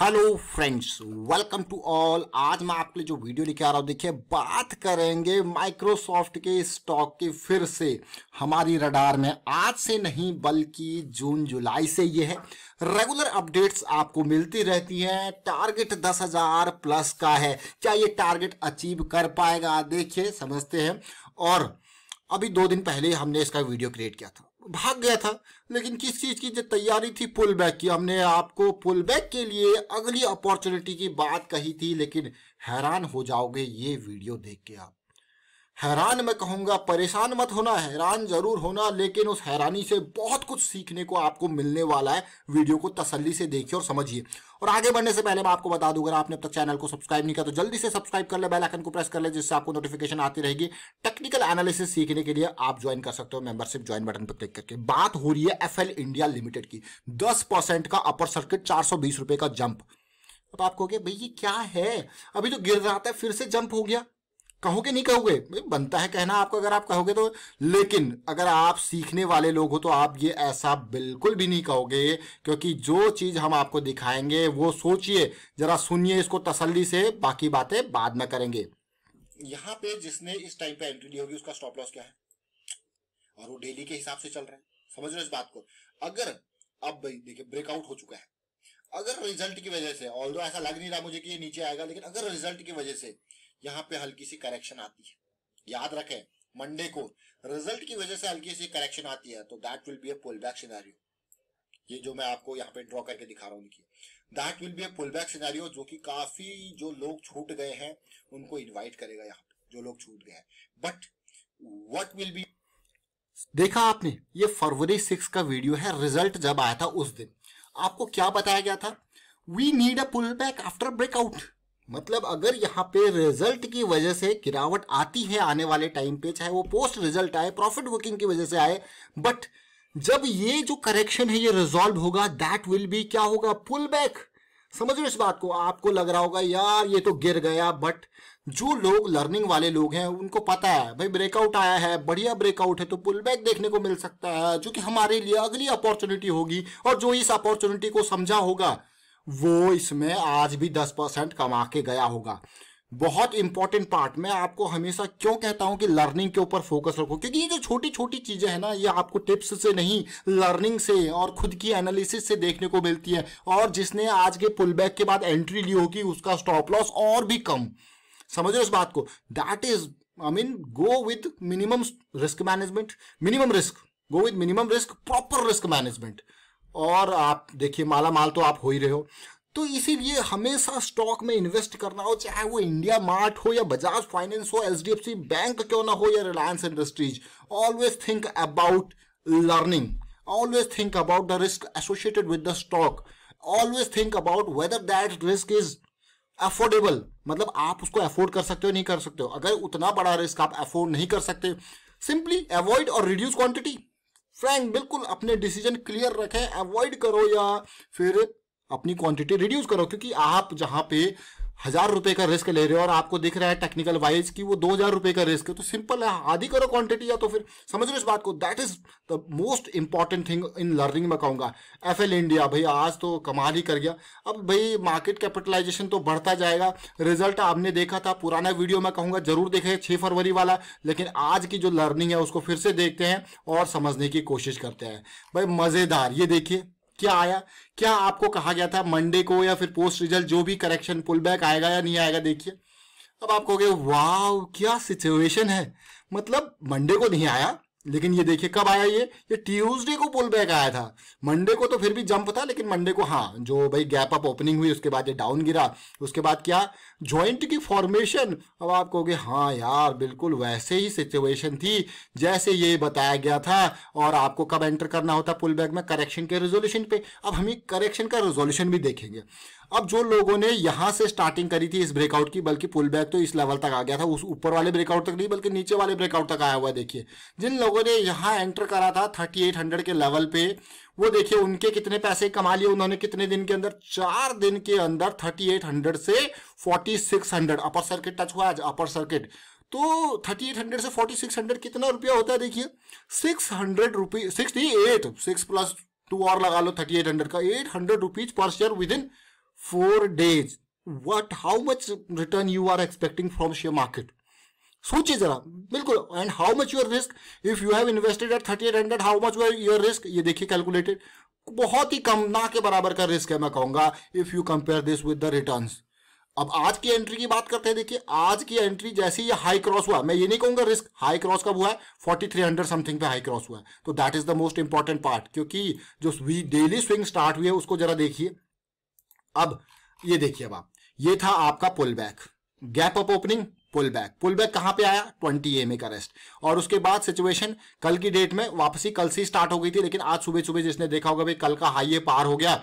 Hello friends welcome to all आज मैं आपके लिए जो वीडियो लेके आ रहा हूँ देखिए बात करेंगे माइक्रोसॉफ्ट के स्टॉक के फिर से हमारी रडार में आज से नहीं बल्कि जून जुलाई से ये है रेगुलर अपडेट्स आपको मिलती रहती हैं टारगेट दस हजार प्लस का है क्या ये टारगेट अचीव कर पाएगा देखिए समझते हैं और अभी दो दिन पहले हमने इसका वीडियो क्रिएट किया था भाग गया था लेकिन किस चीज़ की जो तैयारी थी पुल बैक की हमने आपको पुल बैक के लिए अगली अपॉर्चुनिटी की बात कही थी लेकिन हैरान हो जाओगे ये वीडियो देख के आप हैरान मैं कहूँगा परेशान मत होना हैरान ज़रूर होना लेकिन उस हैरानी से बहुत कुछ सीखने को आपको मिलने वाला है वीडियो को तसल्ली से देखिए और समझिए और आगे बढ़ने से पहले मैं आपको बता दूँ अगर आपने अब तक चैनल को सब्सक्राइब नहीं किया तो जल्दी से सब्सक्राइब कर ले बेल आइकन को प्रेस कर ले जिससे आपको नोटिफिकेशन आती रहेगी टेक्निकल एनालिसिस सीखने के लिए आप ज्वाइन कर सकते हो मेंबरशिप ज्वाइन बटन पर क्लिक करके बात हो रही है एफ इंडिया लिमिटेड की दस का अपर सर्किट चार का जंप अब आपको कहोगे भाई ये क्या है अभी तो गिर रहा था फिर से जंप हो गया कहोगे नहीं कहोगे बनता है कहना आपको अगर आप कहोगे तो लेकिन अगर आप सीखने वाले लोग हो तो आप ये ऐसा बिल्कुल भी नहीं कहोगे क्योंकि जो चीज़ हम आपको दिखाएंगे वो सोचिए जरा सुनिए इसको तसल्ली से बाकी बातें बाद में करेंगे यहाँ पे जिसने इस टाइम पे एंट्री ली होगी उसका स्टॉप लॉस क्या है और वो डेली के हिसाब से चल रहा है समझ रहे इस बात को अगर अब देखिए ब्रेकआउट हो चुका है अगर रिजल्ट की वजह से ऑल ऐसा लग नहीं रहा मुझे कि ये नीचे आएगा लेकिन अगर रिजल्ट की वजह से यहाँ पे हल्की सी करेक्शन आती है याद रखे मंडे को रिजल्ट की वजह से हल्की सी करेक्शन आती है तो that will be a pull back scenario ये जो मैं आपको यहाँ पे ड्रॉ करके दिखा रहा हूँ देखिए that will be a pull back scenario जो कि काफी जो लोग छूट गए हैं उनको इन्वाइट करेगा यहाँ पे जो लोग छूट गए हैं बट वट विल बी देखा आपने ये फरवरी सिक्स का वीडियो है रिजल्ट जब आया था उस दिन आपको क्या बताया गया था we need a pull back after breakout मतलब अगर यहाँ पे रिजल्ट की वजह से गिरावट आती है आने वाले टाइम पे चाहे वो पोस्ट रिजल्ट आए प्रॉफिट बुकिंग की वजह से आए बट जब ये जो करेक्शन है ये रिजॉल्व होगा दैट विल बी क्या होगा पुल बैक समझ रहे इस बात को आपको लग रहा होगा यार ये तो गिर गया बट जो लोग लर्निंग वाले लोग हैं उनको पता है भाई ब्रेकआउट आया है बढ़िया ब्रेकआउट है तो पुल बैक देखने को मिल सकता है जो कि हमारे लिए अगली अपॉर्चुनिटी होगी और जो इस अपॉर्चुनिटी को समझा होगा वो इसमें आज भी दस परसेंट कमा के गया होगा बहुत इंपॉर्टेंट पार्ट मैं आपको हमेशा क्यों कहता हूं कि लर्निंग के ऊपर फोकस रखो क्योंकि ये जो छोटी छोटी चीजें हैं ना ये आपको टिप्स से नहीं लर्निंग से और खुद की एनालिसिस से देखने को मिलती है और जिसने आज के पुल बैक के बाद एंट्री ली होगी उसका स्टॉप लॉस और भी कम समझो इस बात को that is I mean go with minimum risk management minimum risk go with minimum risk proper risk management और आप देखिए माला माल तो आप हो ही रहे हो तो इसीलिए हमेशा स्टॉक में इन्वेस्ट करना हो चाहे वो इंडिया मार्ट हो या बजाज फाइनेंस हो एच बैंक क्यों ना हो या Reliance industries always think about learning always think about the risk associated with the stock always think about whether that risk is affordable मतलब आप उसको अफोर्ड कर सकते हो नहीं कर सकते हो अगर उतना बड़ा रिस्क आप अफोर्ड नहीं कर सकते सिंपली अवॉइड और रिड्यूस क्वांटिटी फ्रैंक बिल्कुल अपने डिसीजन क्लियर रखें अवॉइड करो या फिर अपनी क्वांटिटी रिड्यूस करो क्योंकि आप जहाँ पे हजार रुपए का रिस्क ले रहे हो और आपको दिख रहा है टेक्निकल वाइज कि वो दो हजार रुपए का रिस्क है तो सिंपल है आधी करो क्वांटिटी या तो फिर समझ लो इस बात को that is the most important thing in learning में कहूँगा एफ एल इंडिया भाई आज तो कमाल ही कर गया अब भाई मार्केट कैपिटलाइजेशन तो बढ़ता जाएगा रिजल्ट आपने देखा था पुराना वीडियो मैं कहूंगा जरूर देखे छह फरवरी वाला लेकिन आज की जो लर्निंग है उसको फिर से देखते हैं और समझने की कोशिश करते हैं भाई मज़ेदार ये देखिए क्या आया क्या आपको कहा गया था मंडे को या फिर पोस्ट रिजल्ट जो भी करेक्शन पुल बैक आएगा या नहीं आएगा देखिए अब आप कहोगे वाह क्या सिचुएशन है मतलब मंडे को नहीं आया लेकिन ये देखिए कब आया ये ये ट्यूसडे को पुल बैक आया था मंडे को तो फिर भी जंप था लेकिन मंडे को हाँ जो भाई गैप अप ओपनिंग हुई उसके बाद ये डाउन गिरा उसके बाद क्या ज्वाइंट की फॉर्मेशन अब आप कहोगे हाँ यार बिल्कुल वैसे ही सिचुएशन थी जैसे ये बताया गया था और आपको कब एंटर करना होता पुल बैक में करेक्शन के रेजोल्यूशन पे अब हम करेक्शन का रेजोल्यूशन भी देखेंगे अब जो लोगों ने यहाँ से स्टार्टिंग करी थी इस ब्रेकआउट की बल्कि पुल बैक तो इस लेवल तक आ गया था उस ऊपर वाले ब्रेकआउट तक नहीं बल्कि नीचे वाले ब्रेकआउट तक आया हुआ देखिए जिन लोगों ने यहाँ एंटर करा था 3800 के लेवल पे वो देखिए उनके कितने पैसे कमा लिए उन्होंने कितने दिन के अंदर चार दिन के अंदर थर्टी से हंड्रेड अपर सर्किट टच हुआ आज अपर सर्किट तो 3800 से 4600 कितना रुपया होता है देखिए 600 hundred rupees sixty eight six plus two और लगा लो 3800 का एट हंड्रेड रुपीज पर share within four days what how much return you are expecting from share market सोचिए जरा बिल्कुल and how much your risk if you have invested at thirty eight hundred how much your risk ये देखिए calculated बहुत ही कम ना के बराबर का रिस्क है मैं कहूंगा if you compare this with the return अब आज की एंट्री की बात करते हैं देखिए आज की एंट्री जैसे ये हाई क्रॉस हुआ मैं ये नहीं कहूंगा रिस्क हाई क्रॉस कब हुआ है फोर्टी थ्री हंड्रेड समथिंग पे हाई क्रॉस हुआ है तो that is the most important part क्योंकि जो डेली स्विंग स्टार्ट हुई है उसको जरा देखिए अब ये देखिए अब आप ये था आपका pull back gap up opening pull back pull back कहां पे आया 20 एम का रेस्ट और उसके बाद सिचुएशन कल की डेट में वापसी कल से स्टार्ट हो गई थी लेकिन आज सुबह सुबह जिसने देखा होगा भाई कल का हाई ये पार हो गया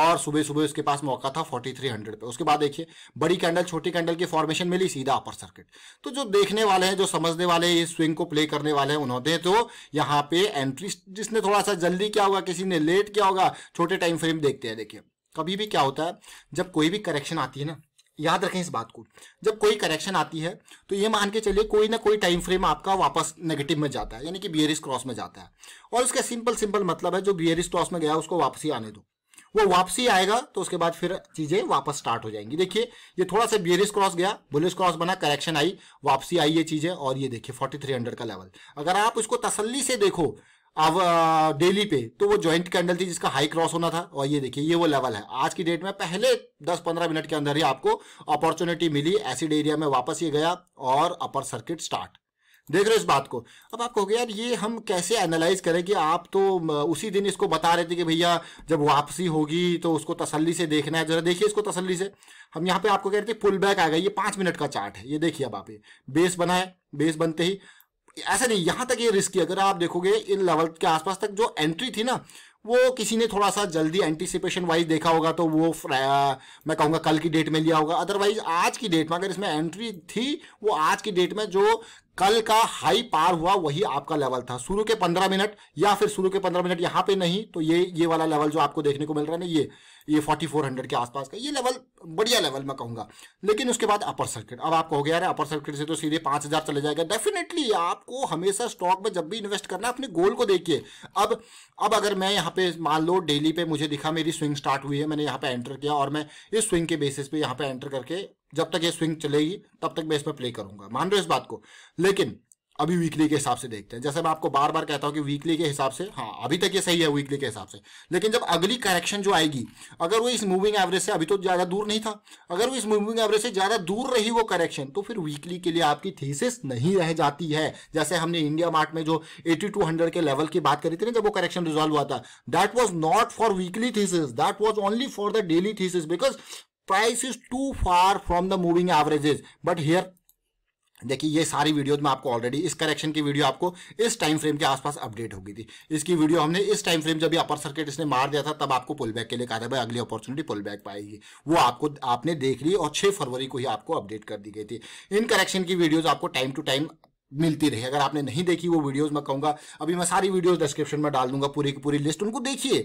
और सुबह सुबह उसके पास मौका था 4300 पे उसके बाद देखिए बड़ी कैंडल छोटी कैंडल की फॉर्मेशन मिली सीधा अपर सर्किट तो जो देखने वाले हैं जो समझने वाले हैं इस स्विंग को प्ले करने वाले हैं उन्होंने तो यहाँ पे एंट्री जिसने थोड़ा सा जल्दी किया होगा किसी ने लेट किया होगा छोटे टाइम फ्रेम देखते हैं देखिए कभी तो भी क्या होता है जब कोई भी करेक्शन आती है ना याद रखें इस बात को जब कोई करेक्शन आती है तो ये मान के चलिए कोई ना कोई टाइम फ्रेम आपका वापस नेगेटिव में जाता है यानी कि बियरिस क्रॉस में जाता है और उसका सिंपल सिंपल मतलब है जो बियरिस क्रॉस में गया उसको वापसी आने दो वो वापसी आएगा तो उसके बाद फिर चीजें वापस स्टार्ट हो जाएंगी देखिए ये थोड़ा सा बियरिस क्रॉस गया बुलिस क्रॉस बना करेक्शन आई वापसी आई ये चीजें और ये देखिए 4300 का लेवल अगर आप इसको तसल्ली से देखो अब डेली पे तो वो ज्वाइंट कैंडल थी जिसका हाई क्रॉस होना था और ये देखिए ये वो लेवल है आज की डेट में पहले 10-15 मिनट के अंदर ही आपको अपॉर्चुनिटी मिली एसिड एरिया में वापस ये गया और अपर सर्किट स्टार्ट देख रहे हो इस बात को अब आप कहोगे यार ये हम कैसे एनालाइज करें कि आप तो उसी दिन इसको बता रहे थे कि भैया जब वापसी होगी तो उसको तसल्ली से देखना है जरा देखिए इसको तसल्ली से हम यहाँ पे आपको कह रहे थे पुल बैक आ गई ये पाँच मिनट का चार्ट है ये देखिए अब आप ये बेस बना है बेस बनते ही ऐसा नहीं यहां तक ये रिस्क है अगर आप देखोगे इन लेवल के आसपास तक जो एंट्री थी ना वो किसी ने थोड़ा सा जल्दी एंटिसिपेशन वाइज देखा होगा तो वो मैं कहूंगा कल की डेट में लिया होगा अदरवाइज आज की डेट में अगर इसमें एंट्री थी वो आज की डेट में जो कल का हाई पार हुआ वही आपका लेवल था शुरू के पंद्रह मिनट या फिर शुरू के पंद्रह मिनट यहाँ पे नहीं तो ये ये वाला लेवल जो आपको देखने को मिल रहा है ना ये ये फोर्टी फोर हंड्रेड के आसपास का ये लेवल बढ़िया लेवल मैं कहूँगा लेकिन उसके बाद अपर सर्किट अब आपको हो गया अपर सर्किट से तो सीधे पाँच हज़ार चले जाएगा डेफिनेटली आपको हमेशा स्टॉक में जब भी इन्वेस्ट करना है अपने गोल को देखिए अब अब अगर मैं यहाँ पे मान लो डेली पे मुझे दिखा मेरी स्विंग स्टार्ट हुई है मैंने यहाँ पे एंटर किया और मैं इस स्विंग के बेसिस पे यहाँ पे एंटर करके जब तक ये स्विंग चलेगी तब तक मैं इसमें प्ले करूंगा मान रहे हो इस बात को लेकिन अभी वीकली के हिसाब से देखते हैं जैसे मैं आपको बार बार कहता हूं कि वीकली के हिसाब से हाँ अभी तक ये सही है वीकली के हिसाब से लेकिन जब अगली करेक्शन जो आएगी अगर वो इस मूविंग एवरेज से अभी तो ज़्यादा दूर नहीं था अगर वो इस मूविंग एवरेज से ज़्यादा दूर रही वो करेक्शन तो फिर वीकली के लिए आपकी थीसिस नहीं रह जाती है जैसे हमने इंडिया मार्ट में जो एटी के लेवल की बात करी थी ना जब वो करेक्शन रिजॉल्व हुआ था that was not for weekly thesis that was only for the daily thesis because price is too far from the moving averages but here देखिए ये सारी वीडियोज में आपको ऑलरेडी इस करेक्शन की वीडियो आपको इस टाइम फ्रेम के आसपास अपडेट होगी थी इसकी वीडियो हमने इस टाइम फ्रेम जब अपर सर्किट इसने मार दिया था तब आपको पुल बैक के लिए कहा था भाई अगली अपॉर्चुनिटी पुल बैक पाएगी वो आपको आपने देख ली और 6 फरवरी को ही आपको अपडेट कर दी गई थी इन करेक्शन की वीडियोज आपको टाइम टू टाइम मिलती रही अगर आपने नहीं देखी वो वीडियोस मैं कहूँगा अभी मैं सारी वीडियोस डिस्क्रिप्शन में डाल दूंगा पूरी की पूरी लिस्ट उनको देखिए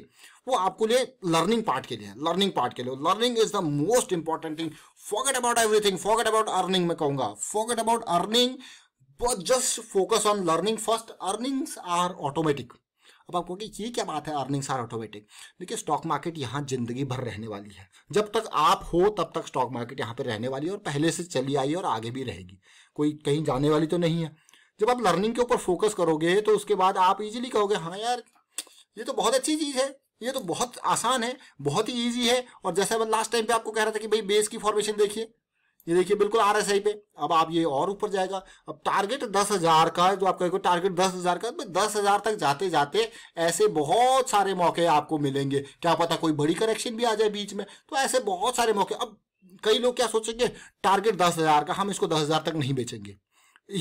वो आपको लिए लर्निंग पार्ट के लिए लर्निंग पार्ट के लिए learning is the most important thing forget about everything forget about earning मैं कहूँगा forget about earning but just focus on learning first earnings are automatic अब आप कि ये क्या बात है अर्निंग्स आर ऑटोमेटिक देखिए स्टॉक मार्केट यहाँ जिंदगी भर रहने वाली है जब तक आप हो तब तक स्टॉक मार्केट यहाँ पे रहने वाली है और पहले से चली आई और आगे भी रहेगी कोई कहीं जाने वाली तो नहीं है जब आप लर्निंग के ऊपर फोकस करोगे तो उसके बाद आप इजीली कहोगे हाँ यार ये तो बहुत अच्छी चीज़ है ये तो बहुत आसान है बहुत ही ईजी है और जैसे मैं लास्ट टाइम पे आपको कह रहा था कि भाई बेस की फॉर्मेशन देखिए ये देखिए बिल्कुल आर एस आई पे अब आप ये और ऊपर जाएगा अब टारगेट दस हजार का जो तो आप कहोगे टारगेट दस हजार का तो दस हजार तक जाते जाते ऐसे बहुत सारे मौके आपको मिलेंगे क्या पता कोई बड़ी करेक्शन भी आ जाए बीच में तो ऐसे बहुत सारे मौके अब कई लोग क्या सोचेंगे टारगेट दस हजार का हम इसको दस हजार तक नहीं बेचेंगे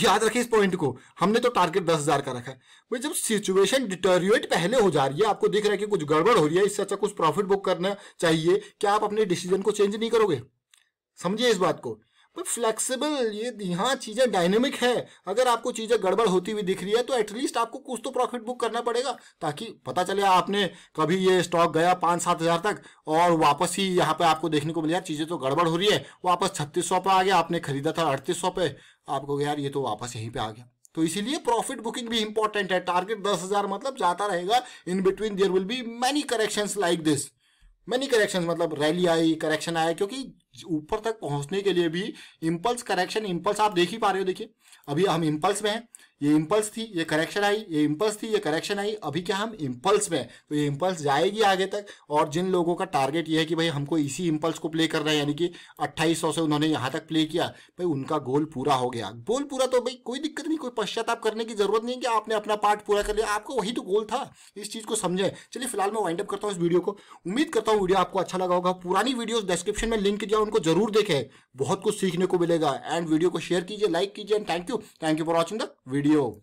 याद रखिए इस पॉइंट को हमने तो टारगेट दस हजार का रखा है भाई जब सिचुएशन डिटोरिएट पहले हो जा रही है आपको दिख रहा है कि कुछ गड़बड़ हो रही है इससे अच्छा कुछ प्रॉफिट बुक करना चाहिए क्या आप अपने डिसीजन को चेंज नहीं करोगे समझिए इस बात को फ्लेक्सिबल ये यहाँ चीज़ें डायनेमिक है अगर आपको चीज़ें गड़बड़ होती हुई दिख रही है तो एटलीस्ट आपको कुछ तो प्रॉफिट बुक करना पड़ेगा ताकि पता चले आपने कभी ये स्टॉक गया पाँच सात हज़ार तक और वापस ही यहाँ पे आपको देखने को मिला जाए चीज़ें तो गड़बड़ हो रही है वापस छत्तीस सौ पर आ गया आपने खरीदा था अड़तीस सौ पे आपको यार ये तो वापस यहीं पर आ गया तो इसीलिए प्रॉफिट बुकिंग भी इंपॉर्टेंट है टारगेट दस हज़ार मतलब जाता रहेगा in between there will be many correction like this many correction मतलब रैली आई करेक्शन आया क्योंकि ऊपर तक पहुंचने के लिए भी इम्पल्स करेक्शन इम्पल्स आप देख ही पा रहे हो देखिए अभी हम इम्पल्स में हैं ये इम्पल्स थी ये करेक्शन आई ये इम्पल्स थी ये करेक्शन आई अभी क्या हम इम्पल्स में तो ये इम्पल्स जाएगी आगे तक और जिन लोगों का टारगेट ये है कि भाई हमको इसी इम्पल्स को प्ले करना है यानी कि अट्ठाईस से उन्होंने यहाँ तक प्ले किया भाई उनका गोल पूरा हो गया गोल पूरा तो भाई कोई दिक्कत नहीं कोई पश्चाताप करने की जरूरत नहीं कि आपने अपना पार्ट पूरा कर लिया आपको वही तो गोल था इस चीज़ को समझें चलिए फिलहाल मैं वाइंड अप करता हूँ इस वीडियो को उम्मीद करता हूँ वीडियो आपको अच्छा लगा होगा पुरानी वीडियो डिस्क्रिप्शन में लिंक दिया उनको जरूर देखें बहुत कुछ सीखने को मिलेगा एंड वीडियो को शेयर कीजिए लाइक कीजिए and thank you thank you for watching the video прием.